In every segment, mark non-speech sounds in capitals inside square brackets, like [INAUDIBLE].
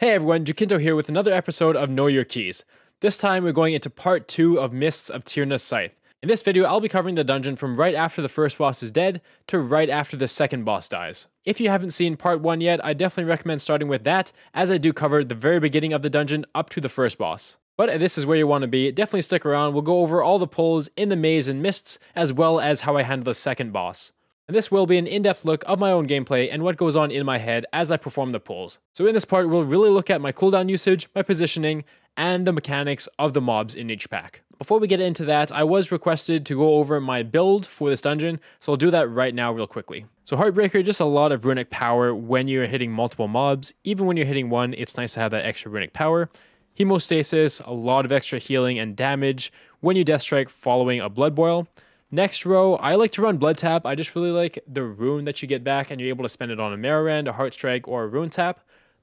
Hey everyone, Jacinto here with another episode of Know Your Keys. This time we're going into part 2 of Mists of Tirna's Scythe. In this video, I'll be covering the dungeon from right after the first boss is dead to right after the second boss dies. If you haven't seen part 1 yet, I definitely recommend starting with that, as I do cover the very beginning of the dungeon up to the first boss. But this is where you want to be, definitely stick around, we'll go over all the pulls in the maze and mists, as well as how I handle the second boss and this will be an in-depth look of my own gameplay and what goes on in my head as I perform the pulls. So in this part, we'll really look at my cooldown usage, my positioning, and the mechanics of the mobs in each pack. Before we get into that, I was requested to go over my build for this dungeon, so I'll do that right now real quickly. So Heartbreaker, just a lot of runic power when you're hitting multiple mobs. Even when you're hitting one, it's nice to have that extra runic power. Hemostasis, a lot of extra healing and damage when you death strike following a blood boil. Next row, I like to run Blood Tap. I just really like the rune that you get back and you're able to spend it on a Marowend, a Heart Strike, or a Rune Tap.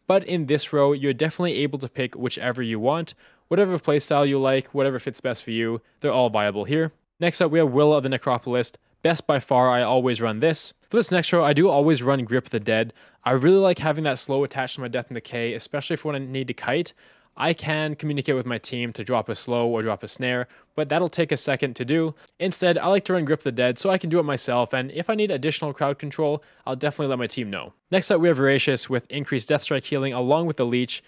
But in this row, you're definitely able to pick whichever you want, whatever playstyle you like, whatever fits best for you, they're all viable here. Next up, we have Will of the Necropolist. Best by far, I always run this. For this next row, I do always run Grip the Dead. I really like having that slow attached to my Death and Decay, especially if when I need to kite. I can communicate with my team to drop a slow or drop a snare, but that'll take a second to do. Instead, I like to run Grip the Dead so I can do it myself, and if I need additional crowd control, I'll definitely let my team know. Next up, we have Voracious with increased Deathstrike healing along with the Leech.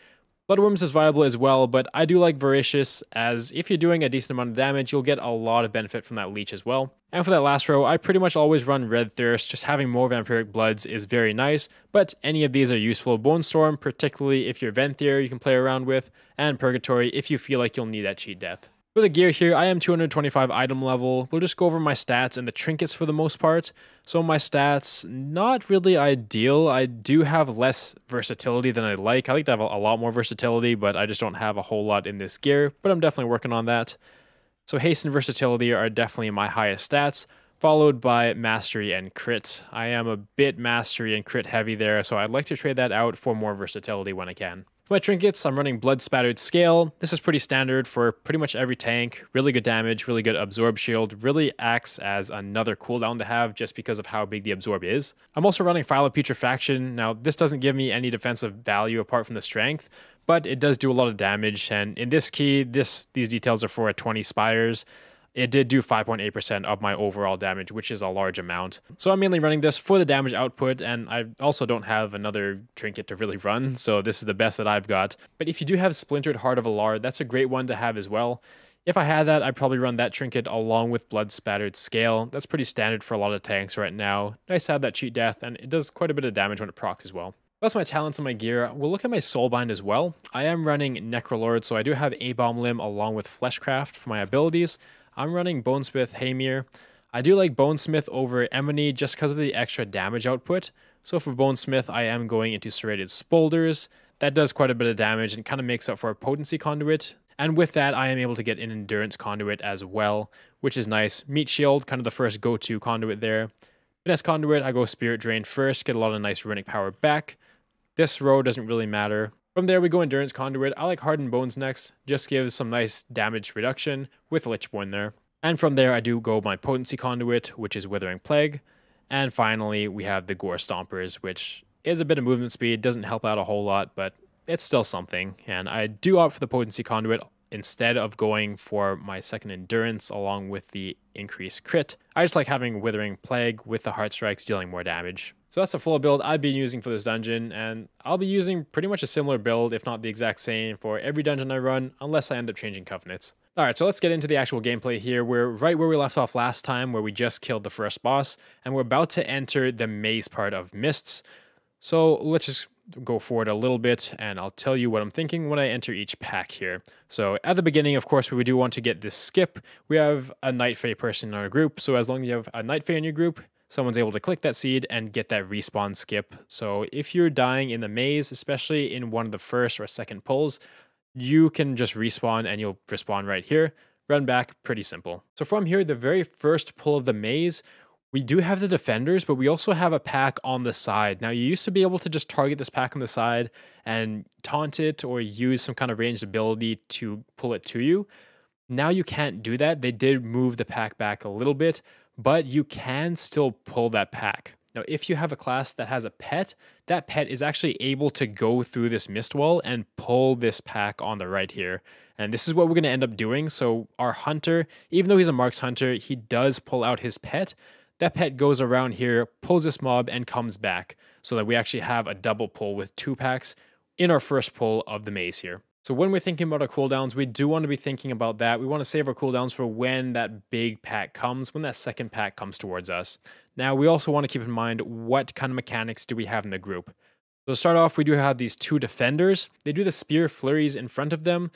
Bloodworms is viable as well, but I do like Voracious as if you're doing a decent amount of damage, you'll get a lot of benefit from that leech as well. And for that last row, I pretty much always run Red Thirst, just having more Vampiric Bloods is very nice, but any of these are useful. Bone Storm, particularly if you're Venthyr, you can play around with, and Purgatory if you feel like you'll need that cheat death. For the gear here, I am 225 item level. We'll just go over my stats and the trinkets for the most part. So my stats, not really ideal. I do have less versatility than I like. I like to have a lot more versatility, but I just don't have a whole lot in this gear, but I'm definitely working on that. So haste and versatility are definitely my highest stats, followed by mastery and crit. I am a bit mastery and crit heavy there, so I'd like to trade that out for more versatility when I can. For my trinkets, I'm running Blood Spattered Scale. This is pretty standard for pretty much every tank. Really good damage, really good absorb shield, really acts as another cooldown to have just because of how big the absorb is. I'm also running Phylo-Putrefaction. Now, this doesn't give me any defensive value apart from the strength, but it does do a lot of damage, and in this key, this these details are for a 20 Spires it did do 5.8% of my overall damage, which is a large amount. So I'm mainly running this for the damage output, and I also don't have another trinket to really run, so this is the best that I've got. But if you do have Splintered Heart of Alar, that's a great one to have as well. If I had that, I'd probably run that trinket along with Blood Spattered Scale. That's pretty standard for a lot of tanks right now. Nice to have that cheat death, and it does quite a bit of damage when it procs as well. That's my talents and my gear. We'll look at my Soulbind as well. I am running Necrolord, so I do have A-Bomb Limb along with Fleshcraft for my abilities. I'm running Bonesmith Hamir. I do like Bonesmith over Emony just because of the extra damage output. So for Bonesmith, I am going into Serrated Spolders. That does quite a bit of damage and kind of makes up for a Potency Conduit. And with that, I am able to get an Endurance Conduit as well, which is nice. Meat Shield, kind of the first go-to conduit there. Finesse Conduit, I go Spirit Drain first, get a lot of nice Runic power back. This row doesn't really matter. From there, we go Endurance Conduit. I like Hardened Bones next. Just gives some nice damage reduction with Lichborn there. And from there, I do go my Potency Conduit, which is Withering Plague. And finally, we have the Gore Stompers, which is a bit of movement speed. Doesn't help out a whole lot, but it's still something. And I do opt for the Potency Conduit instead of going for my second Endurance along with the increased crit. I just like having Withering Plague with the Heart Strikes dealing more damage. So that's a full build I've been using for this dungeon, and I'll be using pretty much a similar build, if not the exact same, for every dungeon I run, unless I end up changing Covenants. Alright, so let's get into the actual gameplay here. We're right where we left off last time, where we just killed the first boss, and we're about to enter the maze part of Mists. So let's just go forward a little bit, and I'll tell you what I'm thinking when I enter each pack here. So at the beginning, of course, we do want to get this skip. We have a Night Fae person in our group, so as long as you have a Night Fae in your group, someone's able to click that seed and get that respawn skip. So if you're dying in the maze, especially in one of the first or second pulls, you can just respawn and you'll respawn right here. Run back, pretty simple. So from here, the very first pull of the maze, we do have the defenders, but we also have a pack on the side. Now, you used to be able to just target this pack on the side and taunt it or use some kind of ranged ability to pull it to you. Now you can't do that. They did move the pack back a little bit, but you can still pull that pack. Now, if you have a class that has a pet, that pet is actually able to go through this mist wall and pull this pack on the right here. And this is what we're going to end up doing. So our hunter, even though he's a marks hunter, he does pull out his pet. That pet goes around here, pulls this mob, and comes back so that we actually have a double pull with two packs in our first pull of the maze here. So when we're thinking about our cooldowns, we do want to be thinking about that. We want to save our cooldowns for when that big pack comes, when that second pack comes towards us. Now, we also want to keep in mind what kind of mechanics do we have in the group. So to start off, we do have these two defenders. They do the spear flurries in front of them.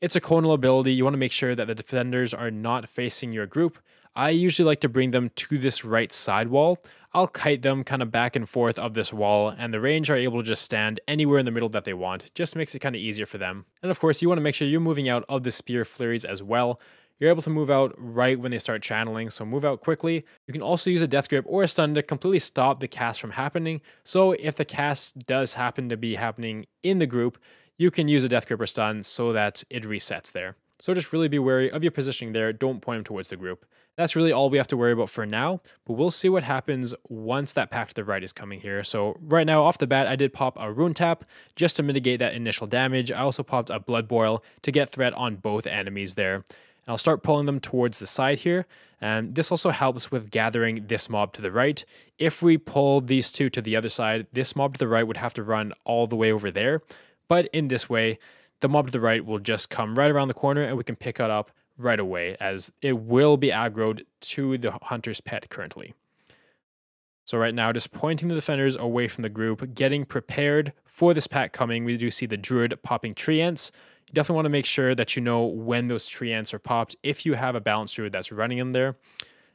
It's a cornel ability. You want to make sure that the defenders are not facing your group. I usually like to bring them to this right sidewall. I'll kite them kind of back and forth of this wall, and the range are able to just stand anywhere in the middle that they want. Just makes it kind of easier for them. And of course, you want to make sure you're moving out of the spear flurries as well. You're able to move out right when they start channeling, so move out quickly. You can also use a death grip or a stun to completely stop the cast from happening. So if the cast does happen to be happening in the group, you can use a death grip or stun so that it resets there. So just really be wary of your positioning there. Don't point them towards the group. That's really all we have to worry about for now, but we'll see what happens once that pack to the right is coming here. So right now off the bat, I did pop a rune tap just to mitigate that initial damage. I also popped a blood boil to get threat on both enemies there. And I'll start pulling them towards the side here. And this also helps with gathering this mob to the right. If we pull these two to the other side, this mob to the right would have to run all the way over there. But in this way, the mob to the right will just come right around the corner and we can pick it up right away, as it will be aggroed to the hunter's pet currently. So right now, just pointing the defenders away from the group, getting prepared for this pack coming. We do see the druid popping tree ants. You definitely want to make sure that you know when those tree ants are popped if you have a balance druid that's running in there.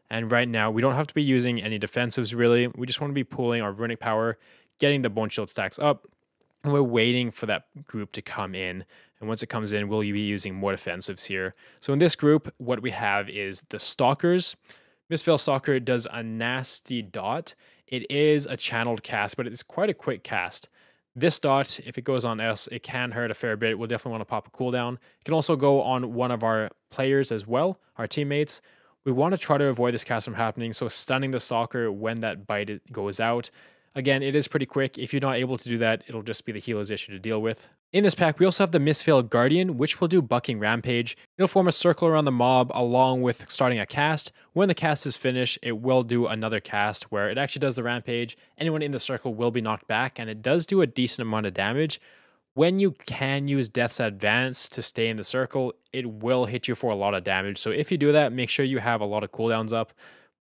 And right now, we don't have to be using any defensives really. We just want to be pulling our runic power, getting the bone shield stacks up, and we're waiting for that group to come in and once it comes in, we'll be using more defensives here. So in this group, what we have is the Stalkers. Misfell Stalker does a nasty dot. It is a channeled cast, but it's quite a quick cast. This dot, if it goes on us, it can hurt a fair bit. We'll definitely want to pop a cooldown. It can also go on one of our players as well, our teammates. We want to try to avoid this cast from happening, so stunning the stalker when that bite goes out. Again, it is pretty quick. If you're not able to do that, it'll just be the healer's issue to deal with. In this pack, we also have the Misfailed Guardian, which will do Bucking Rampage. It'll form a circle around the mob along with starting a cast. When the cast is finished, it will do another cast where it actually does the Rampage. Anyone in the circle will be knocked back, and it does do a decent amount of damage. When you can use Death's Advance to stay in the circle, it will hit you for a lot of damage. So if you do that, make sure you have a lot of cooldowns up.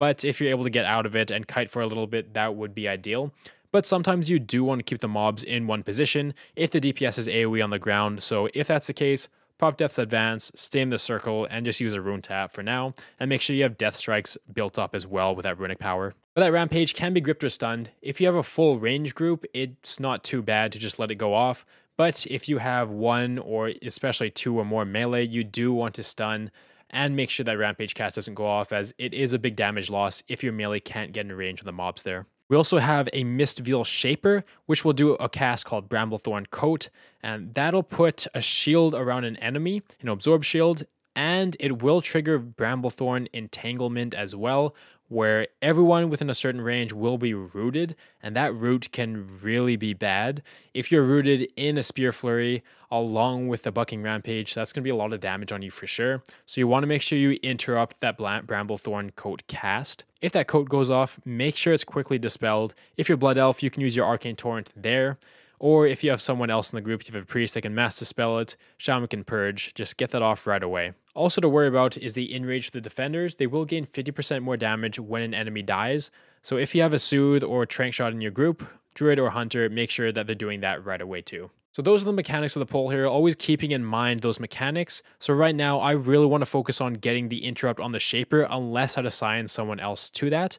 But if you're able to get out of it and kite for a little bit, that would be ideal but sometimes you do want to keep the mobs in one position if the DPS is AoE on the ground, so if that's the case, pop Death's Advance, stay in the circle, and just use a Rune Tap for now, and make sure you have Death Strikes built up as well with that Runic Power. But that Rampage can be gripped or stunned. If you have a full range group, it's not too bad to just let it go off, but if you have one or especially two or more melee, you do want to stun and make sure that Rampage Cast doesn't go off as it is a big damage loss if your melee can't get in range of the mobs there. We also have a Mistveil Shaper, which will do a cast called Bramblethorn Coat, and that'll put a shield around an enemy, an absorb shield, and it will trigger Bramblethorn Entanglement as well, where everyone within a certain range will be rooted, and that root can really be bad. If you're rooted in a Spear Flurry along with the Bucking Rampage, that's going to be a lot of damage on you for sure. So you want to make sure you interrupt that Bramblethorn Coat cast. If that coat goes off, make sure it's quickly dispelled. If you're Blood Elf, you can use your Arcane Torrent there. Or if you have someone else in the group, you have a priest that can mass dispel it, shaman can purge, just get that off right away. Also to worry about is the enrage of the defenders. They will gain 50% more damage when an enemy dies. So if you have a soothe or trank shot in your group, druid or hunter, make sure that they're doing that right away too. So those are the mechanics of the pole here, always keeping in mind those mechanics. So right now, I really want to focus on getting the interrupt on the shaper unless I assign someone else to that.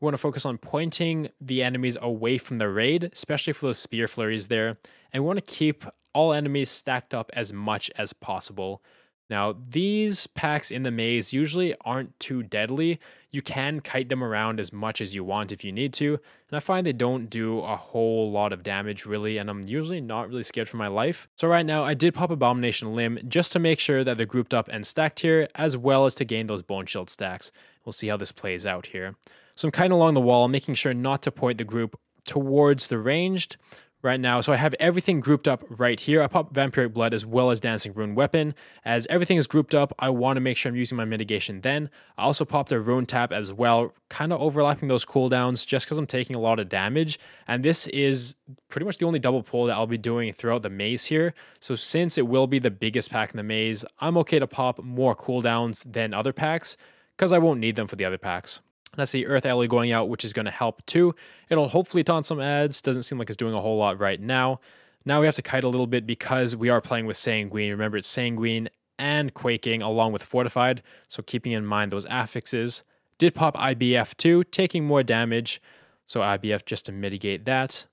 We want to focus on pointing the enemies away from the raid, especially for those spear flurries there. And we want to keep all enemies stacked up as much as possible. Now, these packs in the maze usually aren't too deadly. You can kite them around as much as you want if you need to, and I find they don't do a whole lot of damage really, and I'm usually not really scared for my life. So right now, I did pop Abomination Limb just to make sure that they're grouped up and stacked here, as well as to gain those Bone Shield stacks. We'll see how this plays out here. So I'm kind of along the wall, making sure not to point the group towards the ranged right now. So I have everything grouped up right here. I pop Vampiric Blood as well as Dancing Rune Weapon. As everything is grouped up, I want to make sure I'm using my mitigation then. I also pop a Rune Tap as well, kind of overlapping those cooldowns just because I'm taking a lot of damage. And this is pretty much the only double pull that I'll be doing throughout the maze here. So since it will be the biggest pack in the maze, I'm okay to pop more cooldowns than other packs because I won't need them for the other packs. And I see Earth Alley going out, which is going to help too. It'll hopefully taunt some ads. Doesn't seem like it's doing a whole lot right now. Now we have to kite a little bit because we are playing with Sanguine. Remember, it's Sanguine and Quaking along with Fortified, so keeping in mind those affixes. Did pop IBF too, taking more damage, so IBF just to mitigate that.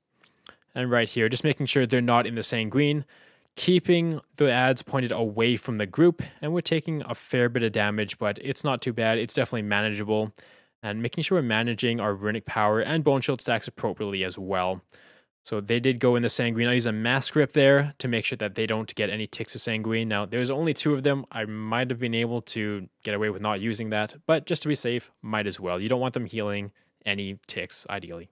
And right here, just making sure they're not in the Sanguine, keeping the ads pointed away from the group, and we're taking a fair bit of damage, but it's not too bad. It's definitely manageable and making sure we're managing our runic power and bone shield stacks appropriately as well. So they did go in the Sanguine. I use a mass grip there to make sure that they don't get any ticks of Sanguine. Now, there's only two of them. I might have been able to get away with not using that, but just to be safe, might as well. You don't want them healing any ticks, ideally.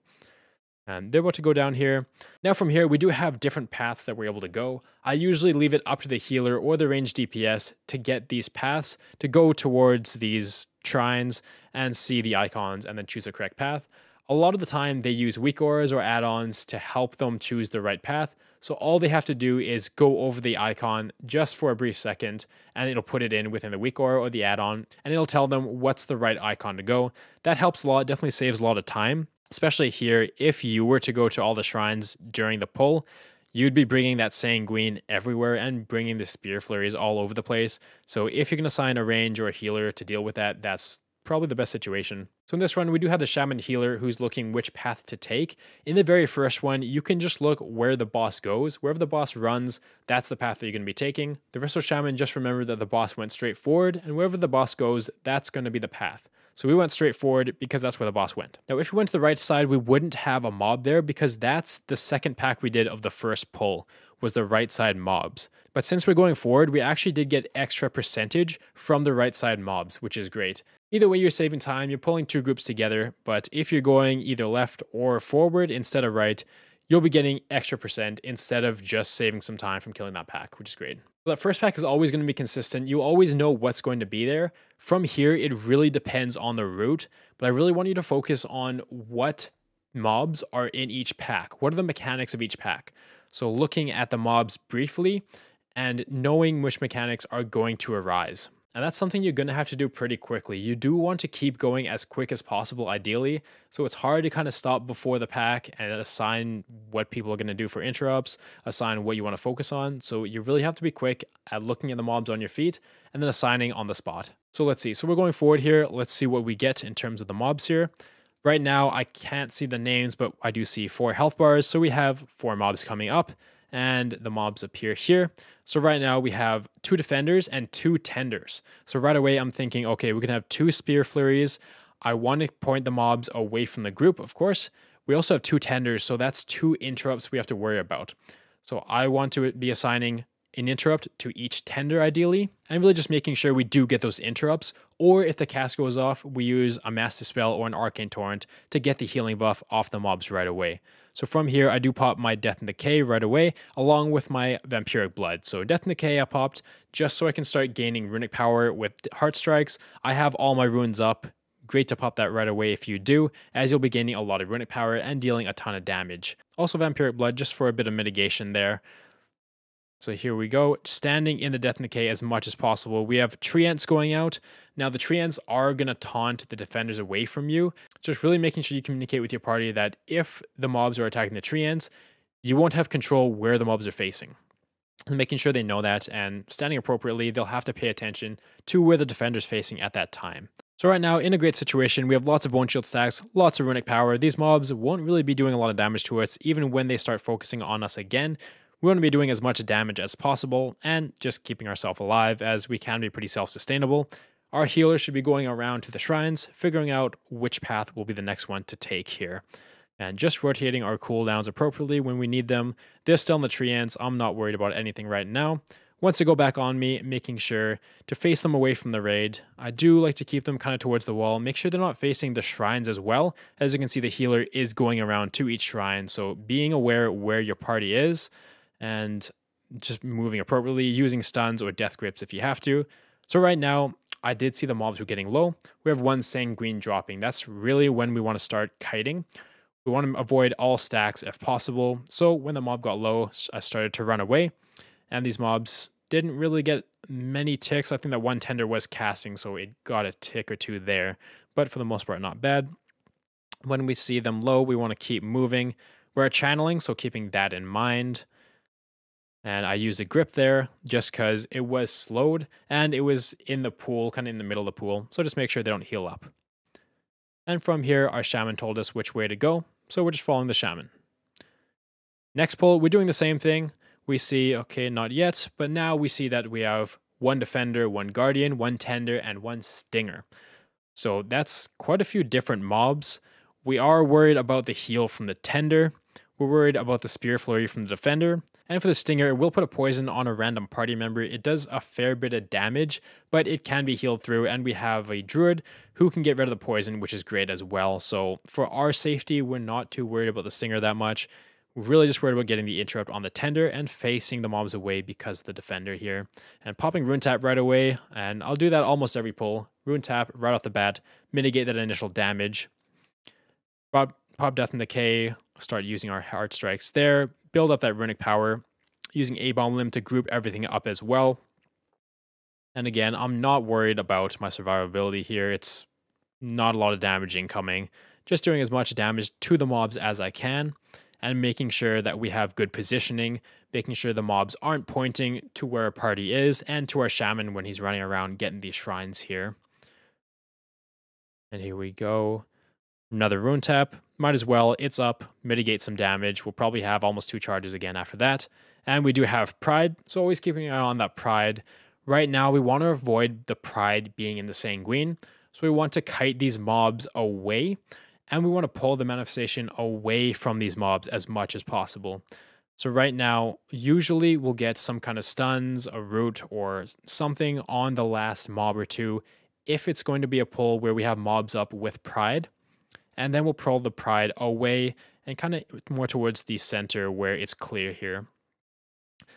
And they're about to go down here. Now from here, we do have different paths that we're able to go. I usually leave it up to the healer or the range DPS to get these paths to go towards these shrines and see the icons and then choose the correct path. A lot of the time they use weak auras or add-ons to help them choose the right path. So all they have to do is go over the icon just for a brief second and it'll put it in within the weak aura or the add-on and it'll tell them what's the right icon to go. That helps a lot, it definitely saves a lot of time, especially here if you were to go to all the shrines during the pull you'd be bringing that sanguine everywhere and bringing the spear flurries all over the place. So if you're going to assign a range or a healer to deal with that, that's probably the best situation. So in this run, we do have the Shaman Healer who's looking which path to take. In the very first one, you can just look where the boss goes. Wherever the boss runs, that's the path that you're going to be taking. The Visceral Shaman just remember that the boss went straight forward, and wherever the boss goes, that's going to be the path. So we went straight forward because that's where the boss went. Now, if we went to the right side, we wouldn't have a mob there because that's the second pack we did of the first pull was the right side mobs. But since we're going forward, we actually did get extra percentage from the right side mobs, which is great. Either way, you're saving time, you're pulling two groups together, but if you're going either left or forward instead of right, you'll be getting extra percent instead of just saving some time from killing that pack, which is great. That first pack is always going to be consistent. You always know what's going to be there. From here, it really depends on the route, but I really want you to focus on what mobs are in each pack. What are the mechanics of each pack? So looking at the mobs briefly and knowing which mechanics are going to arise. And that's something you're going to have to do pretty quickly. You do want to keep going as quick as possible, ideally. So it's hard to kind of stop before the pack and assign what people are going to do for interrupts, assign what you want to focus on. So you really have to be quick at looking at the mobs on your feet and then assigning on the spot. So let's see. So we're going forward here. Let's see what we get in terms of the mobs here. Right now, I can't see the names, but I do see four health bars. So we have four mobs coming up and the mobs appear here. So right now we have two defenders and two tenders. So right away I'm thinking, okay, we can have two spear flurries. I want to point the mobs away from the group, of course. We also have two tenders, so that's two interrupts we have to worry about. So I want to be assigning an interrupt to each tender ideally, and really just making sure we do get those interrupts, or if the cast goes off, we use a Master Spell or an Arcane Torrent to get the healing buff off the mobs right away. So from here, I do pop my Death and Decay right away, along with my Vampiric Blood. So Death and Decay I popped just so I can start gaining runic power with Heart Strikes. I have all my runes up. Great to pop that right away if you do, as you'll be gaining a lot of runic power and dealing a ton of damage. Also Vampiric Blood just for a bit of mitigation there. So here we go, standing in the Death and Decay as much as possible. We have Treants going out. Now the Treants are going to taunt the defenders away from you, just really making sure you communicate with your party that if the mobs are attacking the treants, you won't have control where the mobs are facing. And making sure they know that and standing appropriately, they'll have to pay attention to where the defender's facing at that time. So right now, in a great situation, we have lots of bone shield stacks, lots of runic power. These mobs won't really be doing a lot of damage to us, even when they start focusing on us again. We want to be doing as much damage as possible and just keeping ourselves alive as we can be pretty self-sustainable. Our healer should be going around to the shrines, figuring out which path will be the next one to take here. And just rotating our cooldowns appropriately when we need them. They're still in the tree ends. I'm not worried about anything right now. Once they go back on me, making sure to face them away from the raid. I do like to keep them kind of towards the wall. Make sure they're not facing the shrines as well. As you can see, the healer is going around to each shrine. So being aware where your party is and just moving appropriately, using stuns or death grips if you have to. So right now, I did see the mobs were getting low. We have one sanguine dropping. That's really when we want to start kiting. We want to avoid all stacks if possible. So when the mob got low, I started to run away. And these mobs didn't really get many ticks. I think that one tender was casting, so it got a tick or two there. But for the most part, not bad. When we see them low, we want to keep moving. We're channeling, so keeping that in mind and I used a grip there just because it was slowed and it was in the pool, kind of in the middle of the pool, so just make sure they don't heal up. And from here, our shaman told us which way to go, so we're just following the shaman. Next pull, we're doing the same thing. We see, okay, not yet, but now we see that we have one defender, one guardian, one tender, and one stinger. So that's quite a few different mobs. We are worried about the heal from the tender, we're worried about the Spear Flurry from the defender, and for the Stinger, it will put a poison on a random party member. It does a fair bit of damage, but it can be healed through, and we have a Druid who can get rid of the poison, which is great as well. So for our safety, we're not too worried about the Stinger that much. We're really just worried about getting the interrupt on the tender and facing the mobs away because the defender here. And popping Rune Tap right away, and I'll do that almost every pull. Rune Tap right off the bat, mitigate that initial damage. But Pop Death and Decay, start using our Heart Strikes there, build up that Runic power, using A-Bomb Limb to group everything up as well. And again, I'm not worried about my survivability here. It's not a lot of damage incoming. Just doing as much damage to the mobs as I can and making sure that we have good positioning, making sure the mobs aren't pointing to where a party is and to our shaman when he's running around getting these shrines here. And here we go. Another rune tap. Might as well, it's up, mitigate some damage. We'll probably have almost two charges again after that. And we do have Pride, so always keeping an eye on that Pride. Right now, we want to avoid the Pride being in the Sanguine, so we want to kite these mobs away, and we want to pull the Manifestation away from these mobs as much as possible. So right now, usually we'll get some kind of stuns, a root, or something on the last mob or two if it's going to be a pull where we have mobs up with pride and then we'll pull the pride away and kind of more towards the center where it's clear here.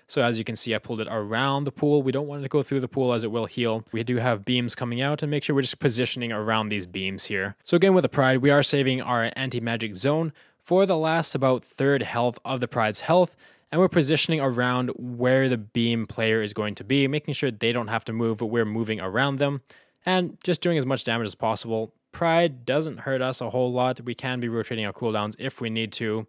So as you can see, I pulled it around the pool. We don't want it to go through the pool as it will heal. We do have beams coming out and make sure we're just positioning around these beams here. So again, with the pride, we are saving our anti-magic zone for the last about third health of the pride's health. And we're positioning around where the beam player is going to be, making sure they don't have to move, but we're moving around them and just doing as much damage as possible Pride doesn't hurt us a whole lot. We can be rotating our cooldowns if we need to.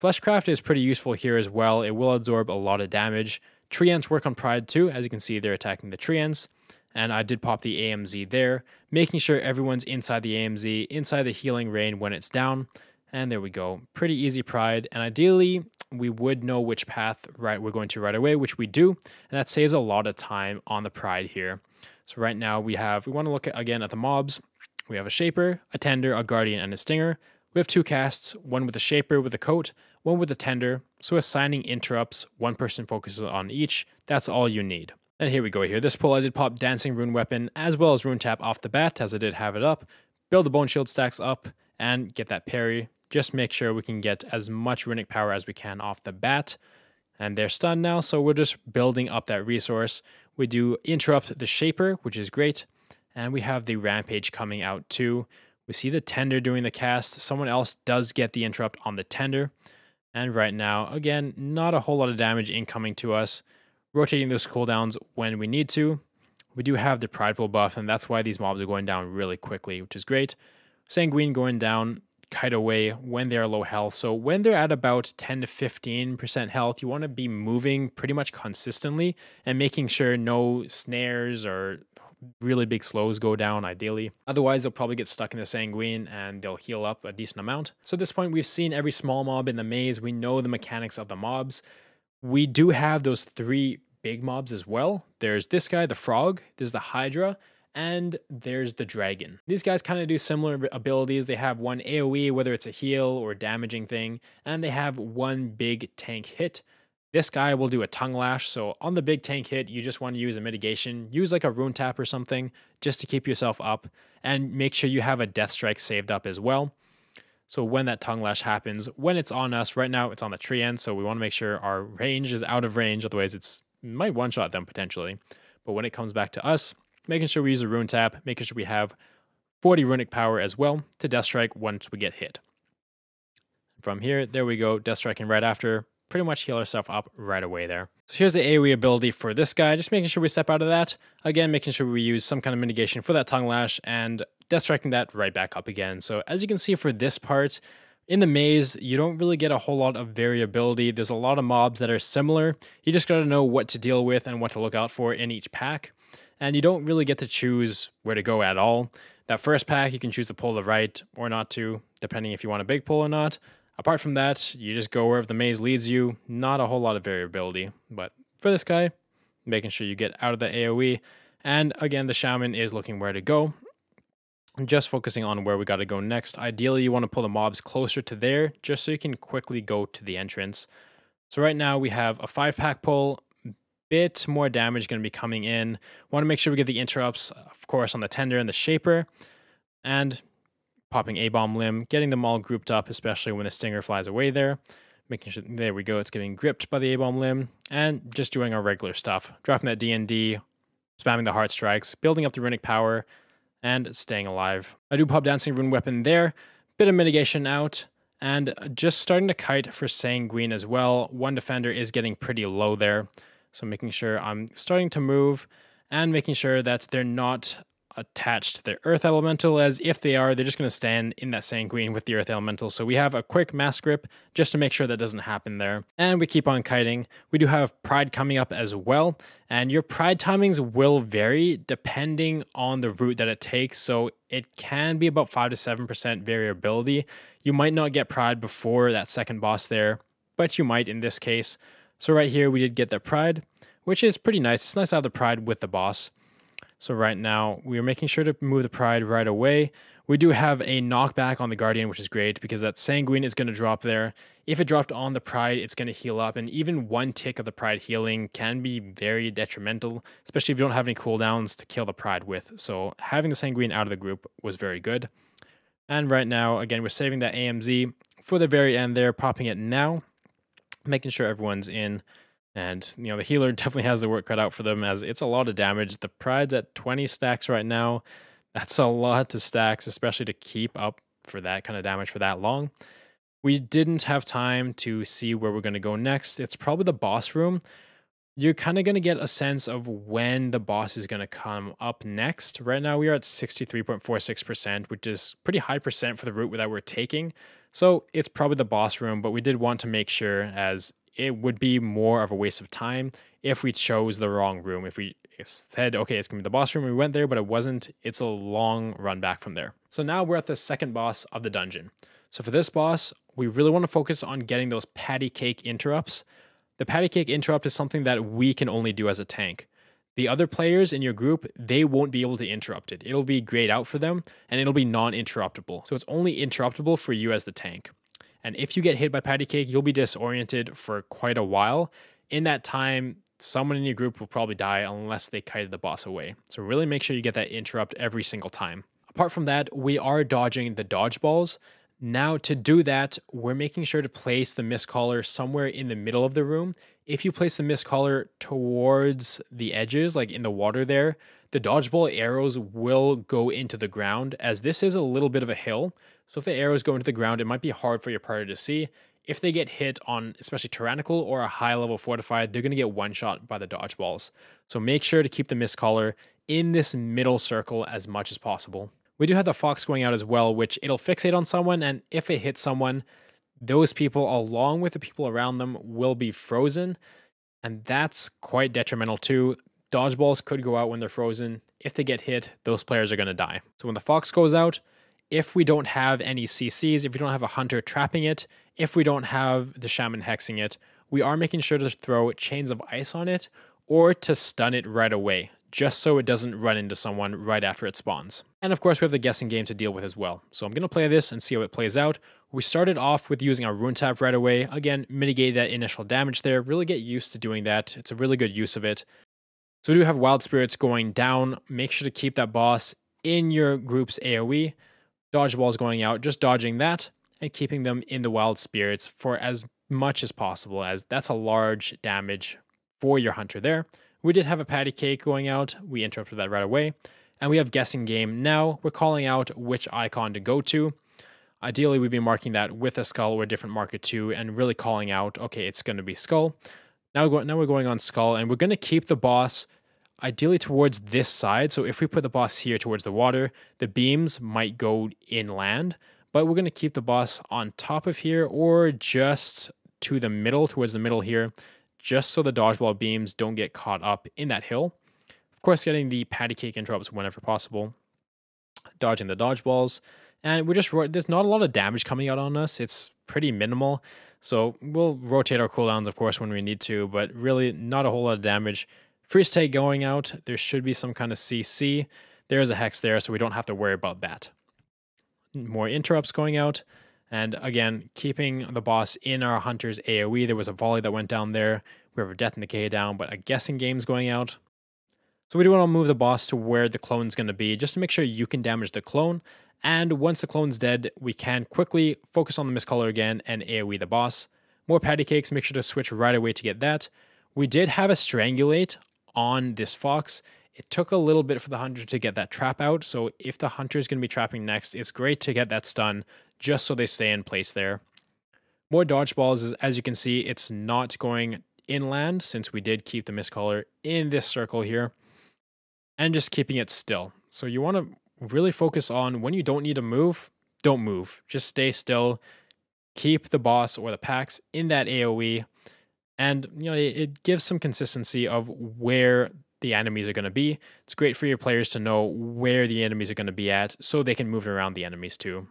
Fleshcraft is pretty useful here as well. It will absorb a lot of damage. Tree work on Pride too. As you can see, they're attacking the Tree And I did pop the AMZ there, making sure everyone's inside the AMZ, inside the healing rain when it's down. And there we go. Pretty easy pride. And ideally, we would know which path right we're going to right away, which we do. And that saves a lot of time on the pride here. So right now we have, we want to look at, again at the mobs. We have a shaper, a tender, a guardian, and a stinger. We have two casts, one with a shaper with a coat, one with a tender, so assigning interrupts, one person focuses on each, that's all you need. And here we go here. This pull I did pop Dancing Rune Weapon as well as Rune Tap off the bat as I did have it up, build the Bone Shield stacks up, and get that parry. Just make sure we can get as much runic power as we can off the bat. And they're stunned now, so we're just building up that resource. We do interrupt the Shaper, which is great. And we have the Rampage coming out too. We see the tender doing the cast. Someone else does get the interrupt on the tender. And right now, again, not a whole lot of damage incoming to us. Rotating those cooldowns when we need to. We do have the Prideful buff, and that's why these mobs are going down really quickly, which is great. Sanguine going down, kite away when they're low health. So when they're at about 10 to 15% health, you want to be moving pretty much consistently and making sure no snares or really big slows go down ideally. Otherwise, they'll probably get stuck in the sanguine and they'll heal up a decent amount. So at this point, we've seen every small mob in the maze. We know the mechanics of the mobs. We do have those three big mobs as well. There's this guy, the frog. There's the hydra. And there's the dragon. These guys kind of do similar abilities. They have one AoE, whether it's a heal or damaging thing. And they have one big tank hit this guy will do a tongue lash, so on the big tank hit, you just want to use a mitigation. Use like a rune tap or something just to keep yourself up and make sure you have a death strike saved up as well. So when that tongue lash happens, when it's on us, right now it's on the tree end, so we want to make sure our range is out of range, otherwise it's might one shot them potentially. But when it comes back to us, making sure we use a rune tap, making sure we have 40 runic power as well to death strike once we get hit. From here, there we go, death striking right after, pretty much heal herself up right away there. So here's the AoE ability for this guy, just making sure we step out of that. Again, making sure we use some kind of mitigation for that Tongue Lash and Death Striking that right back up again. So as you can see for this part, in the maze, you don't really get a whole lot of variability. There's a lot of mobs that are similar. You just gotta know what to deal with and what to look out for in each pack. And you don't really get to choose where to go at all. That first pack, you can choose to pull the right or not to, depending if you want a big pull or not. Apart from that, you just go wherever the maze leads you. Not a whole lot of variability, but for this guy, making sure you get out of the AoE. And again, the shaman is looking where to go. Just focusing on where we got to go next. Ideally, you want to pull the mobs closer to there just so you can quickly go to the entrance. So right now we have a five pack pull, bit more damage going to be coming in. Want to make sure we get the interrupts, of course, on the tender and the shaper. And popping A bomb limb, getting them all grouped up, especially when a stinger flies away there. Making sure, there we go, it's getting gripped by the A bomb limb, and just doing our regular stuff, dropping that DND, spamming the heart strikes, building up the runic power, and staying alive. I do pop dancing rune weapon there, bit of mitigation out, and just starting to kite for Sanguine as well. One defender is getting pretty low there, so making sure I'm starting to move and making sure that they're not attached to their earth elemental, as if they are, they're just going to stand in that sanguine with the earth elemental. So we have a quick mass grip just to make sure that doesn't happen there. And we keep on kiting. We do have pride coming up as well. And your pride timings will vary depending on the route that it takes. So it can be about 5 to 7% variability. You might not get pride before that second boss there, but you might in this case. So right here, we did get the pride, which is pretty nice. It's nice to have the pride with the boss. So right now, we are making sure to move the Pride right away. We do have a knockback on the Guardian, which is great because that Sanguine is going to drop there. If it dropped on the Pride, it's going to heal up, and even one tick of the Pride healing can be very detrimental, especially if you don't have any cooldowns to kill the Pride with. So having the Sanguine out of the group was very good. And right now, again, we're saving that AMZ for the very end there, popping it now, making sure everyone's in and, you know, the healer [LAUGHS] definitely has the work cut out for them as it's a lot of damage. The pride's at 20 stacks right now. That's a lot to stacks, especially to keep up for that kind of damage for that long. We didn't have time to see where we're going to go next. It's probably the boss room. You're kind of going to get a sense of when the boss is going to come up next. Right now, we are at 63.46%, which is pretty high percent for the route that we're taking. So it's probably the boss room, but we did want to make sure as it would be more of a waste of time if we chose the wrong room. If we said, okay, it's gonna be the boss room, we went there, but it wasn't, it's a long run back from there. So now we're at the second boss of the dungeon. So for this boss, we really wanna focus on getting those patty cake interrupts. The patty cake interrupt is something that we can only do as a tank. The other players in your group, they won't be able to interrupt it. It'll be grayed out for them and it'll be non interruptible. So it's only interruptible for you as the tank. And if you get hit by patty cake, you'll be disoriented for quite a while. In that time, someone in your group will probably die unless they kited the boss away. So really make sure you get that interrupt every single time. Apart from that, we are dodging the dodgeballs. Now to do that, we're making sure to place the miscaller somewhere in the middle of the room. If you place the miscaller towards the edges, like in the water there, the dodgeball arrows will go into the ground as this is a little bit of a hill. So if the arrows go into the ground, it might be hard for your party to see. If they get hit on especially Tyrannical or a high level Fortified, they're going to get one shot by the dodgeballs. So make sure to keep the Miscaller in this middle circle as much as possible. We do have the Fox going out as well, which it'll fixate on someone, and if it hits someone, those people, along with the people around them, will be frozen. And that's quite detrimental too. Dodgeballs could go out when they're frozen. If they get hit, those players are going to die. So when the Fox goes out, if we don't have any CCs, if we don't have a hunter trapping it, if we don't have the shaman hexing it, we are making sure to throw chains of ice on it or to stun it right away, just so it doesn't run into someone right after it spawns. And of course, we have the guessing game to deal with as well. So I'm going to play this and see how it plays out. We started off with using our rune tap right away. Again, mitigate that initial damage there. Really get used to doing that. It's a really good use of it. So we do have Wild Spirits going down. Make sure to keep that boss in your group's AoE dodgeballs going out, just dodging that and keeping them in the wild spirits for as much as possible, as that's a large damage for your hunter there. We did have a patty cake going out, we interrupted that right away. And we have guessing game now. We're calling out which icon to go to. Ideally, we'd be marking that with a skull or a different marker too, and really calling out, okay, it's going to be skull. Now, now we're going on skull, and we're going to keep the boss ideally towards this side. So if we put the boss here towards the water, the beams might go inland, but we're going to keep the boss on top of here or just to the middle, towards the middle here, just so the dodgeball beams don't get caught up in that hill. Of course, getting the patty cake interrupts whenever possible, dodging the dodgeballs, and we're just, there's not a lot of damage coming out on us. It's pretty minimal. So we'll rotate our cooldowns, of course, when we need to, but really not a whole lot of damage. Freeze tag going out, there should be some kind of CC. There is a hex there, so we don't have to worry about that. More interrupts going out, and again, keeping the boss in our hunter's AoE. There was a volley that went down there. We have a death and decay down, but a guessing game's going out. So we do want to move the boss to where the clone's going to be, just to make sure you can damage the clone. And once the clone's dead, we can quickly focus on the miscolor again and AoE the boss. More patty cakes, make sure to switch right away to get that. We did have a strangulate on this fox. It took a little bit for the hunter to get that trap out. So if the hunter is going to be trapping next, it's great to get that stun just so they stay in place there. More dodgeballs, as you can see, it's not going inland since we did keep the miscaller in this circle here and just keeping it still. So you want to really focus on when you don't need to move, don't move. Just stay still. Keep the boss or the packs in that AoE and you know it, it gives some consistency of where the enemies are going to be. It's great for your players to know where the enemies are going to be at so they can move around the enemies too.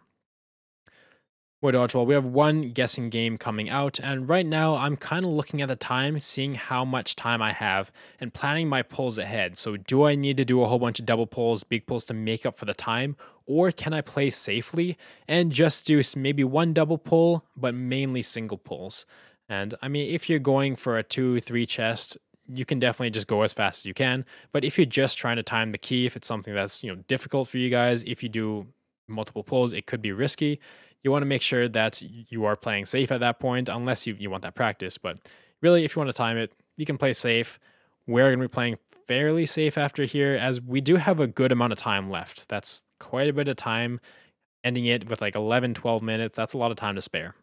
What Dodgeball, we have one guessing game coming out, and right now I'm kind of looking at the time, seeing how much time I have, and planning my pulls ahead. So, do I need to do a whole bunch of double pulls, big pulls to make up for the time, or can I play safely and just do maybe one double pull, but mainly single pulls? And I mean, if you're going for a two, three chest, you can definitely just go as fast as you can. But if you're just trying to time the key, if it's something that's you know difficult for you guys, if you do multiple pulls, it could be risky. You want to make sure that you are playing safe at that point, unless you, you want that practice. But really, if you want to time it, you can play safe. We're going to be playing fairly safe after here, as we do have a good amount of time left. That's quite a bit of time. Ending it with like 11, 12 minutes, that's a lot of time to spare.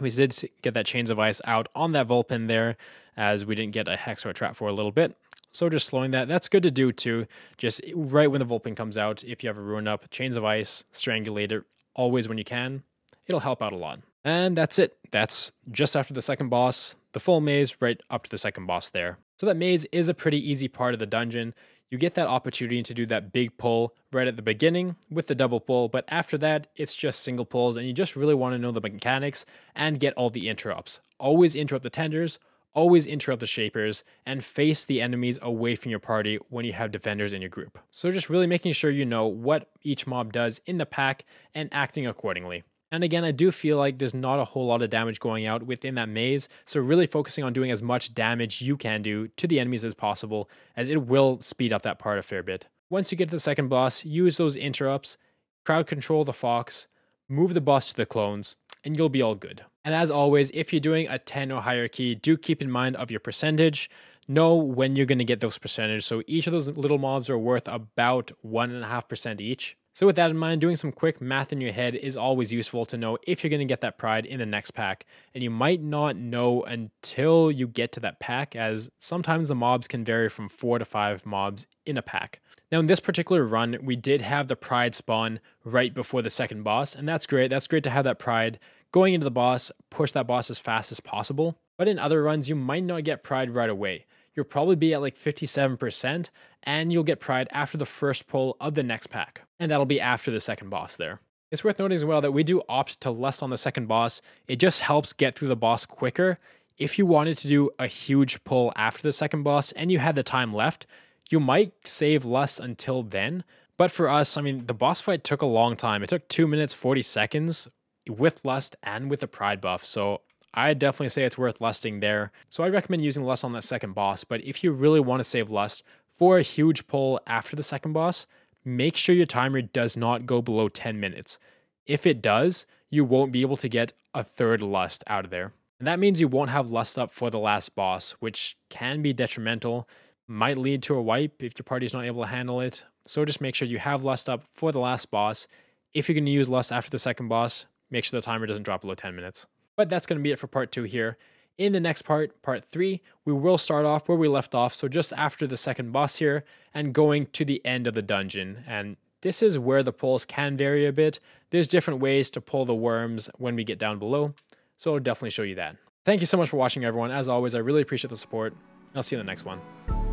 We did get that Chains of Ice out on that Vulpin there, as we didn't get a Hex or a Trap for a little bit. So just slowing that, that's good to do too. Just right when the Vulpin comes out, if you have a Ruin up, Chains of Ice, Strangulate it always when you can. It'll help out a lot. And that's it. That's just after the second boss, the full maze right up to the second boss there. So that maze is a pretty easy part of the dungeon you get that opportunity to do that big pull right at the beginning with the double pull, but after that, it's just single pulls, and you just really want to know the mechanics and get all the interrupts. Always interrupt the tenders, always interrupt the shapers, and face the enemies away from your party when you have defenders in your group. So just really making sure you know what each mob does in the pack and acting accordingly. And again, I do feel like there's not a whole lot of damage going out within that maze, so really focusing on doing as much damage you can do to the enemies as possible, as it will speed up that part a fair bit. Once you get to the second boss, use those interrupts, crowd control the fox, move the boss to the clones, and you'll be all good. And as always, if you're doing a 10 or higher key, do keep in mind of your percentage. Know when you're going to get those percentages. So each of those little mobs are worth about 1.5% each. So with that in mind, doing some quick math in your head is always useful to know if you're going to get that pride in the next pack. And you might not know until you get to that pack as sometimes the mobs can vary from 4 to 5 mobs in a pack. Now in this particular run, we did have the pride spawn right before the second boss, and that's great. That's great to have that pride going into the boss, push that boss as fast as possible. But in other runs, you might not get pride right away you'll probably be at like 57%, and you'll get pride after the first pull of the next pack. And that'll be after the second boss there. It's worth noting as well that we do opt to lust on the second boss. It just helps get through the boss quicker. If you wanted to do a huge pull after the second boss and you had the time left, you might save lust until then. But for us, I mean, the boss fight took a long time. It took 2 minutes 40 seconds with Lust and with the Pride buff. So I definitely say it's worth lusting there. So I recommend using lust on that second boss, but if you really want to save lust for a huge pull after the second boss, make sure your timer does not go below 10 minutes. If it does, you won't be able to get a third lust out of there. And that means you won't have lust up for the last boss, which can be detrimental, might lead to a wipe if your party is not able to handle it. So just make sure you have lust up for the last boss. If you're going to use lust after the second boss, make sure the timer doesn't drop below 10 minutes. But that's going to be it for part two here. In the next part, part three, we will start off where we left off, so just after the second boss here, and going to the end of the dungeon. And this is where the pulls can vary a bit. There's different ways to pull the worms when we get down below, so I'll definitely show you that. Thank you so much for watching, everyone. As always, I really appreciate the support. I'll see you in the next one.